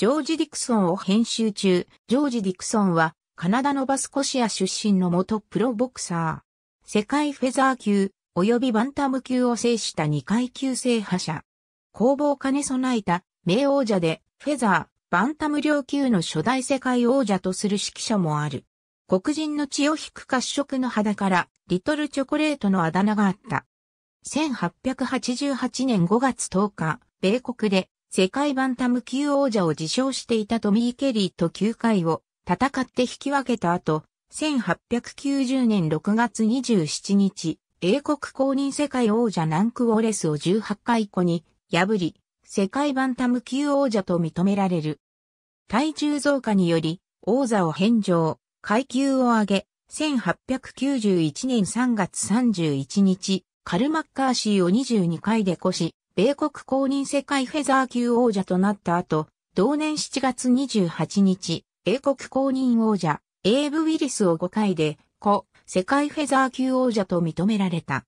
ジョージ・ディクソンを編集中、ジョージ・ディクソンは、カナダのバスコシア出身の元プロボクサー。世界フェザー級、及びバンタム級を制した2階級制覇者。攻防兼ね備えた、名王者で、フェザー、バンタム両級の初代世界王者とする指揮者もある。黒人の血を引く褐色の肌から、リトルチョコレートのあだ名があった。1888年5月10日、米国で世界バンタム級王者を自称していたトミー・ケリーと9回を戦って引き分けた後、1890年6月27日、英国公認世界王者ナンク・ウォレスを18回子に破り、世界バンタム級王者と認められる。体重増加により、王座を返上、階級を上げ、1891年3月31日、カル・マッカーシーを22回で越し、米国公認世界フェザー級王者となった後、同年7月28日、英国公認王者、エイブ・ウィリスを5回で、故、世界フェザー級王者と認められた。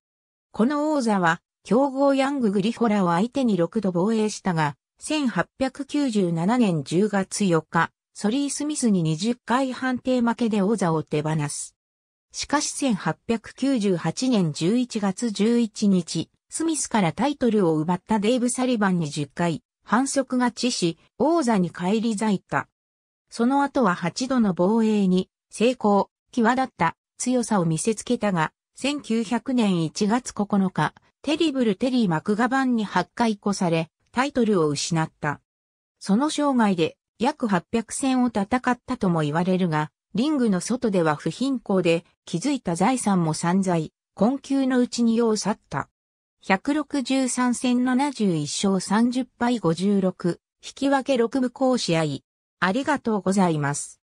この王座は、強豪ヤング・グリホラを相手に6度防衛したが、1897年10月4日、ソリー・スミスに20回判定負けで王座を手放す。しかし1898年11月11日、スミスからタイトルを奪ったデイブ・サリバンに10回、反則勝ちし、王座に返り咲いた。その後は8度の防衛に成功、際立った強さを見せつけたが、1900年1月9日、テリブル・テリー・マクガバンに8回越され、タイトルを失った。その生涯で約800戦を戦ったとも言われるが、リングの外では不貧困で、気づいた財産も散財、困窮のうちに世を去った。163戦71勝30敗56、引き分け6無効試合。ありがとうございます。